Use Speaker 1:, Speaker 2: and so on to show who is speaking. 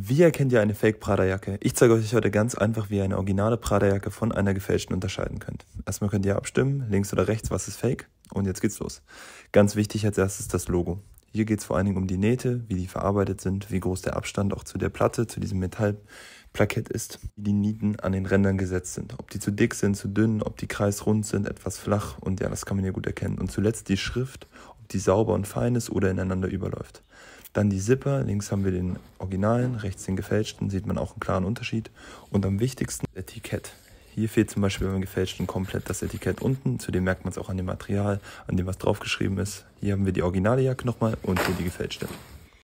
Speaker 1: Wie erkennt ihr eine Fake-Prada-Jacke? Ich zeige euch heute ganz einfach, wie ihr eine originale Prada-Jacke von einer gefälschten unterscheiden könnt. Erstmal könnt ihr abstimmen, links oder rechts, was ist Fake. Und jetzt geht's los. Ganz wichtig als erstes das Logo. Hier geht es vor allen Dingen um die Nähte, wie die verarbeitet sind, wie groß der Abstand auch zu der Platte, zu diesem Metallplakett ist, wie die Nieten an den Rändern gesetzt sind. Ob die zu dick sind, zu dünn, ob die kreisrund sind, etwas flach und ja, das kann man hier gut erkennen. Und zuletzt die Schrift, die sauber und fein ist oder ineinander überläuft. Dann die Zipper, links haben wir den originalen, rechts den gefälschten, sieht man auch einen klaren Unterschied. Und am wichtigsten das Etikett. Hier fehlt zum Beispiel beim gefälschten komplett das Etikett unten, zudem merkt man es auch an dem Material, an dem was draufgeschrieben ist. Hier haben wir die originale Jacke nochmal und hier die gefälschte.